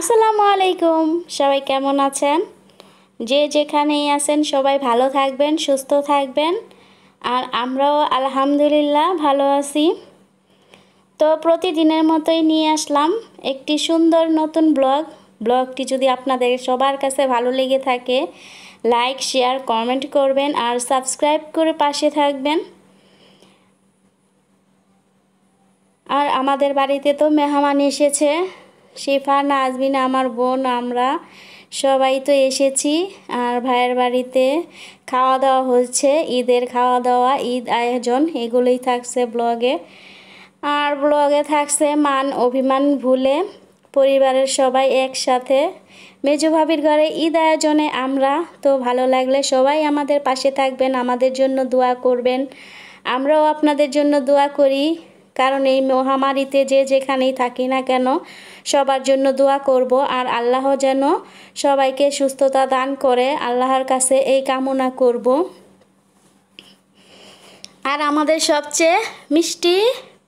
আসসালামু আলাইকুম সবাই কেমন আছেন যে যেখানেই আছেন সবাই ভালো থাকবেন সুস্থ থাকবেন আর আমরাও আলহামদুলিল্লাহ ভালো আছি তো প্রতিদিনের মতোই নিয়ে আসলাম একটি সুন্দর নতুন ব্লগ ব্লগটি যদি আপনাদের সবার কাছে ভালো লেগে থাকে লাইক শেয়ার কমেন্ট করবেন আর সাবস্ক্রাইব করে পাশে থাকবেন আর আমাদের বাড়িতে তো মেহমান এসেছে শেফা নাজমিন আমার বোন আমরা সবাই তো এসেছি আর ভাইয়ের বাড়িতে খাওয়া দাওয়া হচ্ছে ঈদের খাওয়া দাওয়া ঈদ আয়োজন এগুলোই থাকছে ব্লগে আর ব্লগে থাকছে মান অভিমান ভুলে পরিবারের সবাই একসাথে মেজু ভাবির ঘরে ঈদ আয়োজনে আমরা তো ভালো লাগলে সবাই আমাদের পাশে থাকবেন আমাদের জন্য দোয়া করবেন আমরাও আপনাদের জন্য দোয়া করি কারণ এই মহামারীতে যে যেখানেই থাকি না কেন সবার জন্য দোয়া করব আর আল্লাহ যেন সবাইকে সুস্থতা দান করে আল্লাহর কাছে এই কামনা করব আর আমাদের সবচেয়ে মিষ্টি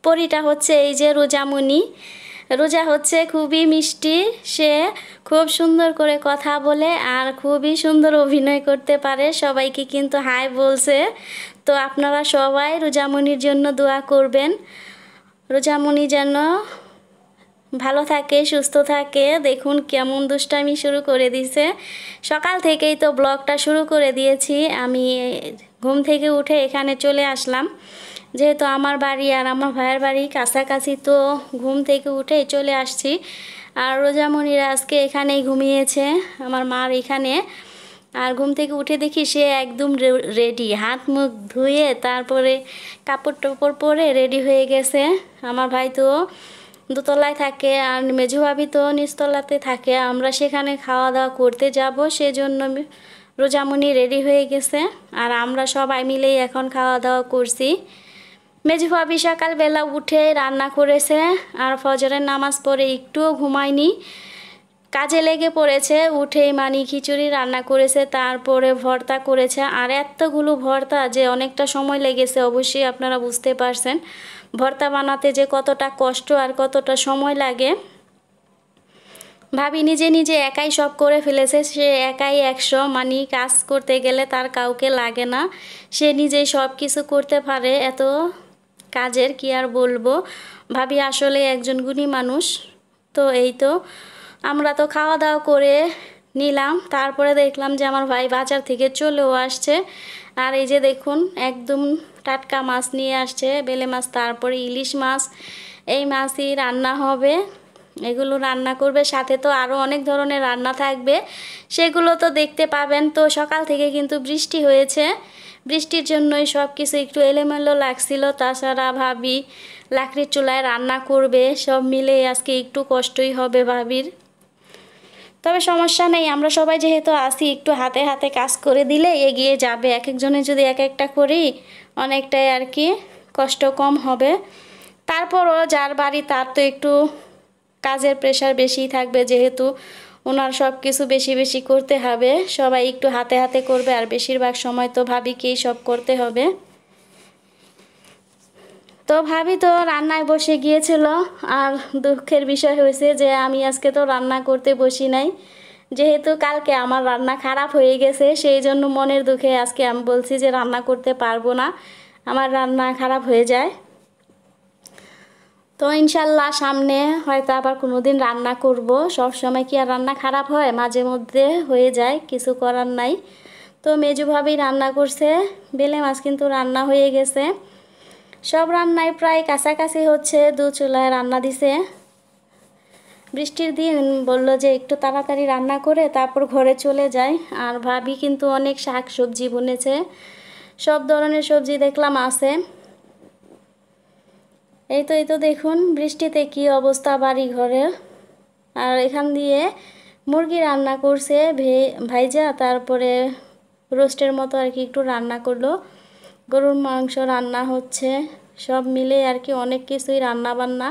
পরিটা হচ্ছে এই যে রোজামণি রোজা হচ্ছে খুবই মিষ্টি সে খুব সুন্দর করে কথা বলে আর খুবই সুন্দর অভিনয় করতে পারে সবাইকে কিন্তু হাই বলছে তো আপনারা সবাই রোজামণির জন্য দোয়া করবেন রোজামণি যেন ভালো থাকে সুস্থ থাকে দেখুন কেমন দুষ্টামি শুরু করে দিছে সকাল থেকেই তো ব্লগটা শুরু করে দিয়েছি আমি ঘুম থেকে উঠে এখানে চলে আসলাম যেহেতু আমার বাড়ি আর আমার ভাইয়ের বাড়ি কাছাকাছি তো ঘুম থেকে উঠে চলে আসছি আর রোজামণিরা আজকে এখানেই ঘুমিয়েছে আমার মার এখানে আর ঘুম থেকে উঠে দেখি সে একদম রেডি হাত মুখ ধুয়ে তারপরে কাপড় টাপড় পরে রেডি হয়ে গেছে আমার ভাই তো দোতলায় থাকে আর মেঝু তো নিচতলাতে থাকে আমরা সেখানে খাওয়া দাওয়া করতে যাব সেজন্য রোজামণি রেডি হয়ে গেছে আর আমরা সবাই মিলেই এখন খাওয়া দাওয়া করছি মেজু ভাবি সকালবেলা উঠে রান্না করেছে আর ফজরের নামাজ পড়ে একটুও ঘুমায়নি কাজে লেগে পড়েছে উঠেই মানি খিচুড়ি রান্না করেছে তারপরে ভর্তা করেছে আর এতগুলো ভর্তা যে অনেকটা সময় লেগেছে অবশ্যই আপনারা বুঝতে পারছেন ভর্তা বানাতে যে কতটা কষ্ট আর কতটা সময় লাগে ভাবি নিজে নিজে একাই সব করে ফেলেছে সে একাই একশো মানি কাজ করতে গেলে তার কাউকে লাগে না সে নিজেই সব কিছু করতে পারে এত কাজের কি আর বলবো ভাবি আসলে একজন গুণী মানুষ তো এই তো আমরা তো খাওয়া দাওয়া করে নিলাম তারপরে দেখলাম যে আমার ভাই বাজার থেকে চলেও আসছে আর এই যে দেখুন একদম টাটকা মাছ নিয়ে আসছে বেলে মাছ তারপরে ইলিশ মাছ এই মাছই রান্না হবে এগুলো রান্না করবে সাথে তো আরও অনেক ধরনের রান্না থাকবে সেগুলো তো দেখতে পাবেন তো সকাল থেকে কিন্তু বৃষ্টি হয়েছে বৃষ্টির জন্যই সব কিছু একটু এলোমেলো লাগছিল তাছাড়া ভাবি লাকড়ির চুলায় রান্না করবে সব মিলে আজকে একটু কষ্টই হবে ভাবির তবে সমস্যা নেই আমরা সবাই যেহেতু আসি একটু হাতে হাতে কাজ করে দিলে এগিয়ে যাবে এক একজনে যদি এক একটা করি অনেকটাই আর কি কষ্ট কম হবে তারপরও যার বাড়ি তার তো একটু কাজের প্রেশার বেশি থাকবে যেহেতু ওনার সব কিছু বেশি বেশি করতে হবে সবাই একটু হাতে হাতে করবে আর বেশিরভাগ সময় তো ভাবিকেই সব করতে হবে তো ভাবি তো রান্নায় বসে গিয়েছিল আর দুঃখের বিষয় হয়েছে যে আমি আজকে তো রান্না করতে বসি নাই যেহেতু কালকে আমার রান্না খারাপ হয়ে গেছে সেই জন্য মনের দুঃখে আজকে আমি বলছি যে রান্না করতে পারবো না আমার রান্না খারাপ হয়ে যায় তো ইনশাল্লাহ সামনে হয়তো আবার কোনো দিন রান্না করবো সবসময় কি আর রান্না খারাপ হয় মাঝে মধ্যে হয়ে যায় কিছু করার নাই তো মেজুভাবেই রান্না করছে বেলে মাছ কিন্তু রান্না হয়ে গেছে সব রান্নায় প্রায় কাছাকাছি হচ্ছে দু চুলায় রান্না দিছে বৃষ্টির দিন বলল যে একটু তাড়াতাড়ি রান্না করে তারপর ঘরে চলে যায় আর ভাবি কিন্তু অনেক শাক সবজি বুনেছে সব ধরনের সবজি দেখলাম আছে এই তো এই তো দেখুন বৃষ্টিতে কি অবস্থা বাড়ি ঘরে আর এখান দিয়ে মুরগি রান্না করছে ভাইজা তারপরে রোস্টের মতো আর কি একটু রান্না করলো গরুর মাংস রান্না হচ্ছে সব মিলে আর কি অনেক কিছুই রান্না বান্না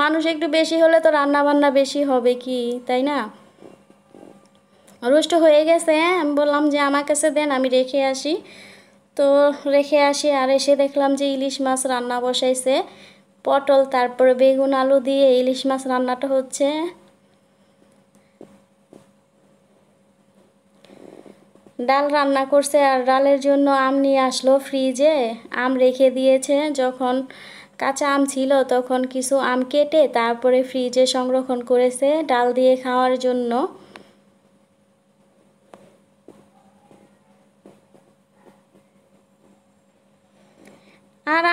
মানুষ একটু বেশি হলে তো রান্না বান্না বেশি হবে কি তাই না রুষ্ট হয়ে গেছে হ্যাঁ? আমি বললাম যে আমার কাছে দেন আমি রেখে আসি তো রেখে আসি আর এসে দেখলাম যে ইলিশ মাছ রান্না বসাইছে পটল তারপরে বেগুন আলু দিয়ে ইলিশ মাছ রান্নাটা হচ্ছে ডাল রান্না করছে আর ডালের জন্য আম নিয়ে আসলো ফ্রিজে আম রেখে দিয়েছে যখন কাঁচা আম ছিল তখন কিছু আম কেটে তারপরে ফ্রিজে সংরক্ষণ করেছে ডাল দিয়ে খাওয়ার জন্য আর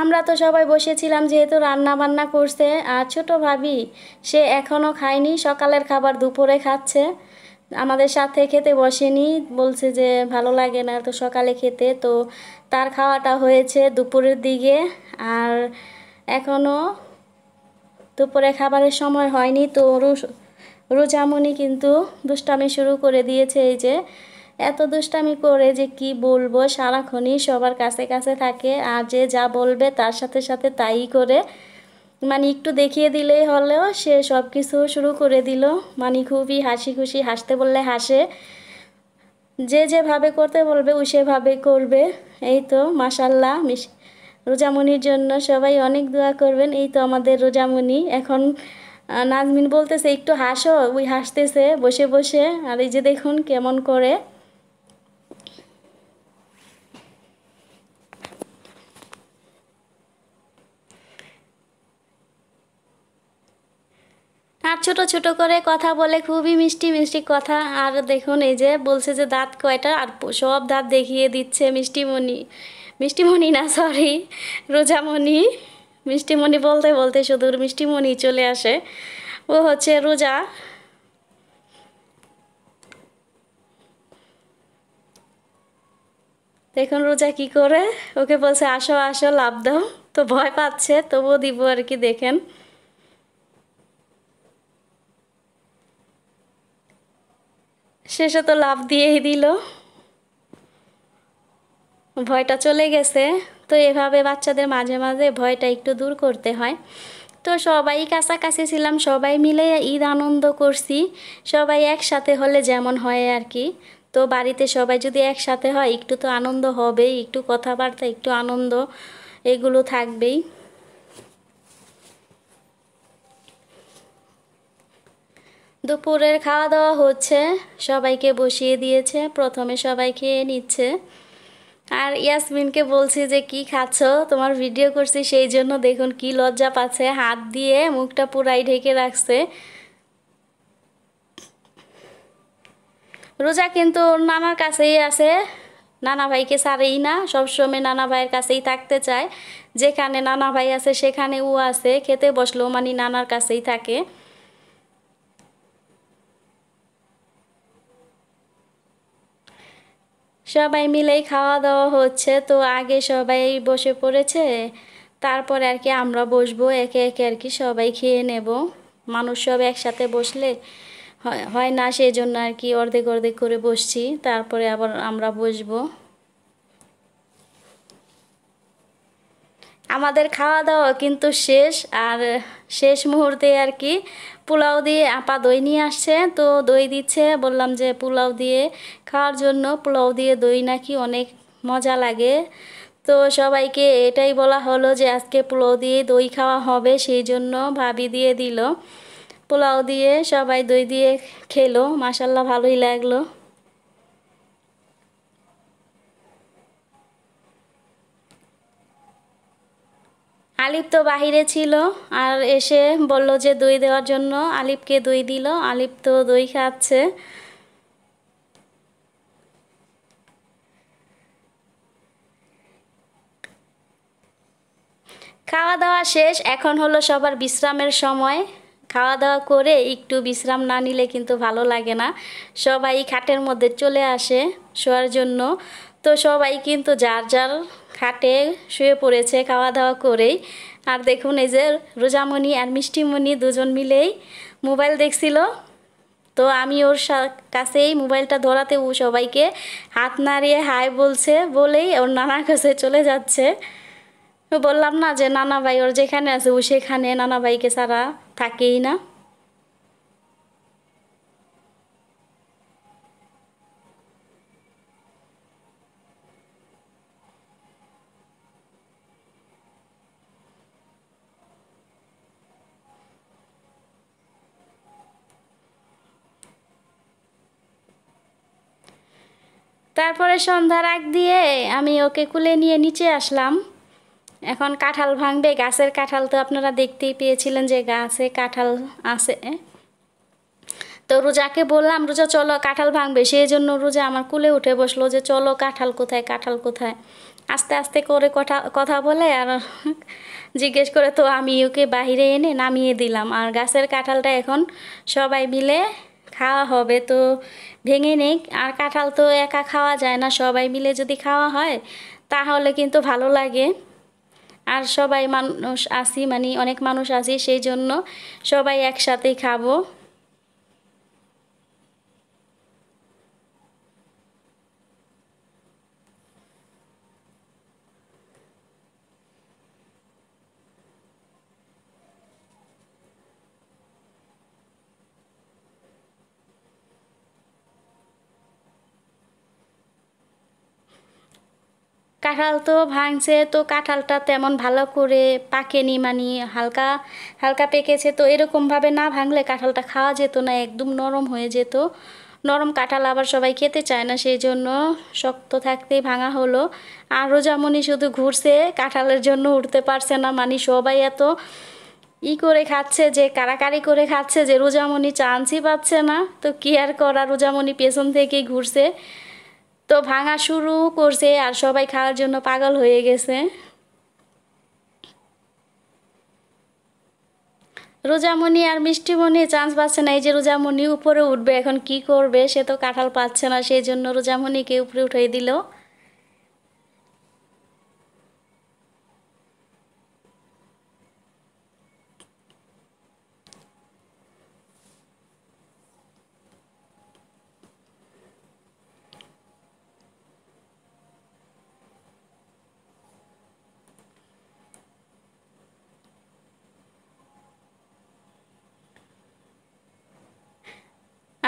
আমরা তো সবাই বসেছিলাম যেহেতু রান্না বান্না করছে আর ছোট ভাবি সে এখনও খায়নি সকালের খাবার দুপুরে খাচ্ছে আমাদের সাথে খেতে বসেনি বলছে যে ভালো লাগে না তো সকালে খেতে তো তার খাওয়াটা হয়েছে দুপুরের দিকে আর এখনও দুপুরে খাবারের সময় হয়নি তো রোজামনি কিন্তু দুষ্টামি শুরু করে দিয়েছে এই যে এত দুষ্টামি করে যে কি বলবো সারাক্ষণই সবার কাছে কাছে থাকে আর যে যা বলবে তার সাথে সাথে তাই করে মানে একটু দেখিয়ে দিলেই হলেও সে সব কিছু শুরু করে দিল মানে খুবই হাসি খুশি হাসতে বললে হাসে যে যেভাবে করতে বলবে ও সেভাবে করবে এই তো মাসাল্লা রোজামণির জন্য সবাই অনেক দোয়া করবেন এই তো আমাদের রোজামণি এখন নাজমিন বলতেছে একটু হাসো ওই হাসতেছে বসে বসে আর এই যে দেখুন কেমন করে আর ছোট ছোট করে কথা বলে খুবই মিষ্টি মিষ্টি কথা আর দেখুন এই যে বলছে যে দাঁত কয়টা আর সব দাঁত দেখিয়ে দিচ্ছে মিষ্টিমণি মিষ্টিমণি না সরি রোজামণি মিষ্টিমণি বলতে বলতে শুধু মিষ্টিমণি চলে আসে ও হচ্ছে রোজা দেখুন রোজা কি করে ওকে বলছে আসো আসো লাভ দাও তো ভয় পাচ্ছে তবুও দিব আর কি দেখেন শেষে তো লাভ দিয়েই দিল ভয়টা চলে গেছে তো এভাবে বাচ্চাদের মাঝে মাঝে ভয়টা একটু দূর করতে হয় তো সবাই কাছাকাছি ছিলাম সবাই মিলে ঈদ আনন্দ করছি সবাই একসাথে হলে যেমন হয় আর কি তো বাড়িতে সবাই যদি একসাথে হয় একটু তো আনন্দ হবেই একটু কথাবার্তা একটু আনন্দ এগুলো থাকবেই দুপুরের খাওয়া দাওয়া হচ্ছে সবাইকে বসিয়ে দিয়েছে প্রথমে সবাই খেয়ে নিচ্ছে আর ইয়াসমিনকে বলছি যে কি খাচ্ছ তোমার ভিডিও করছি সেই জন্য দেখুন কি লজ্জা পাচ্ছে হাত দিয়ে মুখটা পুরাই ঢেকে রাখছে রোজা কিন্তু নানার কাছেই আছে নানা ভাইকে ছাড়েই না সবসময় নানা ভাইয়ের কাছেই থাকতে চায় যেখানে নানা ভাই আছে সেখানে ও আছে খেতে বসলেও মানে নানার কাছেই থাকে সবাই মিলেই খাওয়া দাওয়া হচ্ছে তো আগে সবাই বসে পড়েছে তারপর আর কি আমরা বসবো একে একে আর কি সবাই খেয়ে নেব মানুষ সব একসাথে বসলে হয় না সেই জন্য আর কি অর্ধেক অর্ধেক করে বসছি তারপরে আবার আমরা বসবো আমাদের খাওয়া দাওয়া কিন্তু শেষ আর শেষ মুহূর্তে আর কি পোলাও দিয়ে আপা দই নিয়ে আসছে তো দই দিচ্ছে বললাম যে পোলাও দিয়ে খাওয়ার জন্য পোলাও দিয়ে দই নাকি অনেক মজা লাগে তো সবাইকে এটাই বলা হলো যে আজকে পোলাও দিয়ে দই খাওয়া হবে সেই জন্য ভাবি দিয়ে দিল পোলাও দিয়ে সবাই দই দিয়ে খেলো মাসাল্লাহ ভালোই লাগলো আলিপ তো বাহিরে ছিল আর এসে বলল যে দই দেওয়ার জন্য আলিপকে দই দিল আলিপ তো দই খাচ্ছে খাওয়া দাওয়া শেষ এখন হলো সবার বিশ্রামের সময় খাওয়া দাওয়া করে একটু বিশ্রাম না নিলে কিন্তু ভালো লাগে না সবাই খাটের মধ্যে চলে আসে শোয়ার জন্য তো সবাই কিন্তু যার যার খাটে শুয়ে পড়েছে খাওয়া দাওয়া করেই আর দেখুন এই যে রোজামণি আর মিষ্টিমণি দুজন মিলেই মোবাইল দেখছিল তো আমি ওর কাছেই মোবাইলটা ধরাতে ও সবাইকে হাত নাড়িয়ে হাই বলছে বলেই ওর নানার কাছে চলে যাচ্ছে বললাম না যে নানা ভাই ওর যেখানে আছে ও সেখানে নানা ভাইকে ছাড়া থাকেই না তারপরে সন্ধ্যার আগ দিয়ে আমি ওকে কুলে নিয়ে নিচে আসলাম এখন কাঁঠাল ভাঙবে গাছের কাঁঠাল তো আপনারা দেখতেই পেয়েছিলেন যে গাছে কাঁঠাল আছে তো রোজাকে বললাম রোজা চলো কাঁঠাল ভাঙবে সেই জন্য রোজা আমার কুলে উঠে বসলো যে চলো কাঁঠাল কোথায় কাঁঠাল কোথায় আস্তে আস্তে করে কথা কথা বলে আর জিজ্ঞেস করে তো আমি ওকে বাহিরে এনে নামিয়ে দিলাম আর গাছের কাঁঠালটা এখন সবাই মিলে খাওয়া হবে তো ভেঙে নেই আর কাঁঠাল তো একা খাওয়া যায় না সবাই মিলে যদি খাওয়া হয় তাহলে কিন্তু ভালো লাগে আর সবাই মানুষ আসি মানে অনেক মানুষ আসি সেই জন্য সবাই একসাথেই খাবো কাঁঠাল তো ভাঙছে তো কাঁঠালটা তেমন ভালো করে পাকেনি মানে হালকা হালকা পেকেছে তো এরকমভাবে না ভাঙলে কাঁঠালটা খাওয়া যেত না একদম নরম হয়ে যেত নরম কাঁঠাল আবার সবাই খেতে চায় না সেই জন্য শক্ত থাকতেই ভাঙা হলো আরও যেমনই শুধু ঘুরছে কাঁঠালের জন্য উঠতে পারছে না মানে সবাই এত ই করে খাচ্ছে যে কারাকারি করে খাচ্ছে যে রোজামণি চান্সই পাচ্ছে না তো কি আর করা রোজামণি পেছন থেকেই ঘুরছে তো ভাঙা শুরু করছে আর সবাই খাওয়ার জন্য পাগল হয়ে গেছে রোজামণি আর মিষ্টিমণি চান্স পাচ্ছে না এই যে রোজামণি উপরে উঠবে এখন কি করবে সে তো কাঁঠাল পাচ্ছে না সেই জন্য রোজামণিকে উপরে উঠিয়ে দিল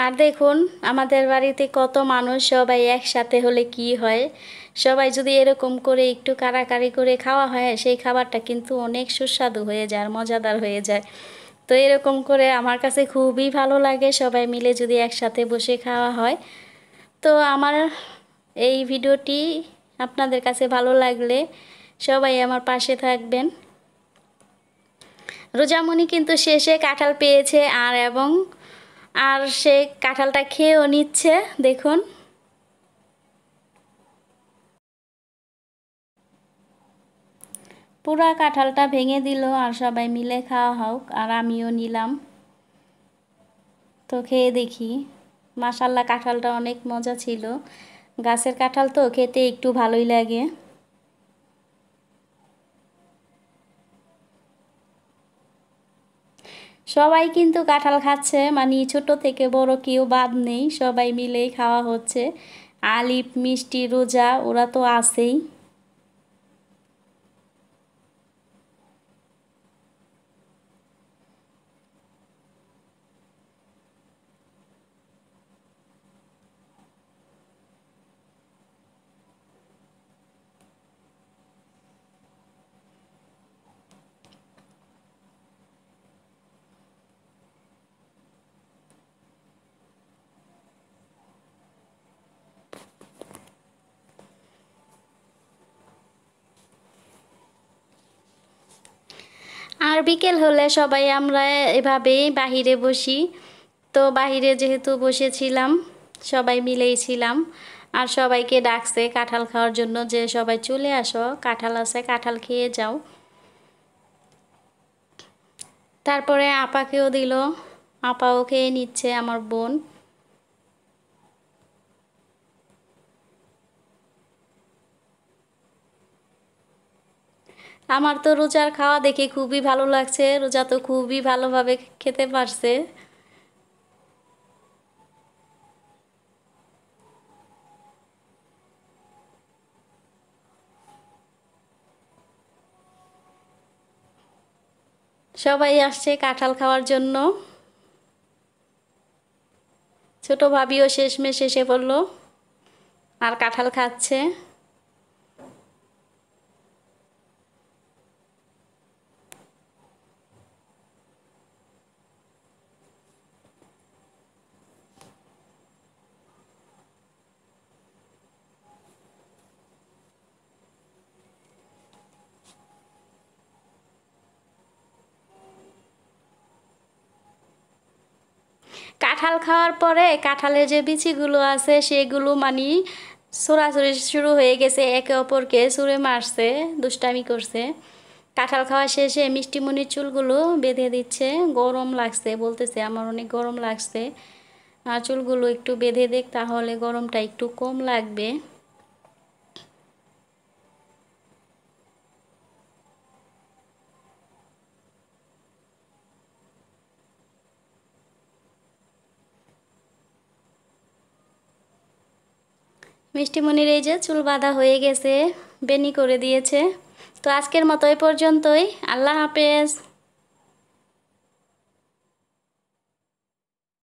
আর দেখুন আমাদের বাড়িতে কত মানুষ সবাই একসাথে হলে কি হয় সবাই যদি এরকম করে একটু কারাকারি করে খাওয়া হয় সেই খাবারটা কিন্তু অনেক সুস্বাদু হয়ে যায় আর মজাদার হয়ে যায় তো এরকম করে আমার কাছে খুবই ভালো লাগে সবাই মিলে যদি একসাথে বসে খাওয়া হয় তো আমার এই ভিডিওটি আপনাদের কাছে ভালো লাগলে সবাই আমার পাশে থাকবেন রোজামণি কিন্তু শেষে কাঁঠাল পেয়েছে আর এবং আর সে কাঁঠালটা খেয়েও নিচ্ছে দেখুন পুরা কাঁঠালটা ভেঙে দিল আর সবাই মিলে খাওয়া হোক আর আমিও নিলাম তো খেয়ে দেখি মাসাল্লা কাঁঠালটা অনেক মজা ছিল গাছের কাঁঠাল তো খেতে একটু ভালোই লাগে সবাই কিন্তু কাঁঠাল খাচ্ছে মানে ছোট থেকে বড় কেউ বাদ নেই সবাই মিলেই খাওয়া হচ্ছে আলিফ মিষ্টি রোজা ওরা তো আছেই আর বিকেল হলে সবাই আমরা এভাবেই বাহিরে বসি তো বাহিরে যেহেতু বসেছিলাম সবাই মিলেই ছিলাম আর সবাইকে ডাকছে কাঁঠাল খাওয়ার জন্য যে সবাই চলে আসো কাঁঠাল আছে কাঁঠাল খেয়ে যাও তারপরে আপাকেও দিল আপাও খেয়ে নিচ্ছে আমার বোন আমার তো রোজার খাওয়া দেখে খুবই ভালো লাগছে রোজা তো খুবই ভালোভাবে খেতে পারছে সবাই আসছে কাঁঠাল খাওয়ার জন্য ছোট ভাবিও শেষমেশ এসে পড়লো আর কাঁঠাল খাচ্ছে কাঁঠাল খাওয়ার পরে কাঁঠালের যে বিচিগুলো আছে সেগুলো মানি ছোড়াছড়ি শুরু হয়ে গেছে একে অপরকে ছুঁড়ে মারছে দুষ্টামি করছে কাঁঠাল খাওয়া শেষে মিষ্টিমণির চুলগুলো বেঁধে দিচ্ছে গরম লাগছে বলতেছে আমার অনেক গরম লাগছে চুলগুলো একটু বেঁধে দেখ তাহলে গরমটা একটু কম লাগবে মিষ্টিমণির এই যে চুল বাঁধা হয়ে গেছে বেনি করে দিয়েছে তো আজকের মতো এই পর্যন্তই আল্লাহ হাফেজ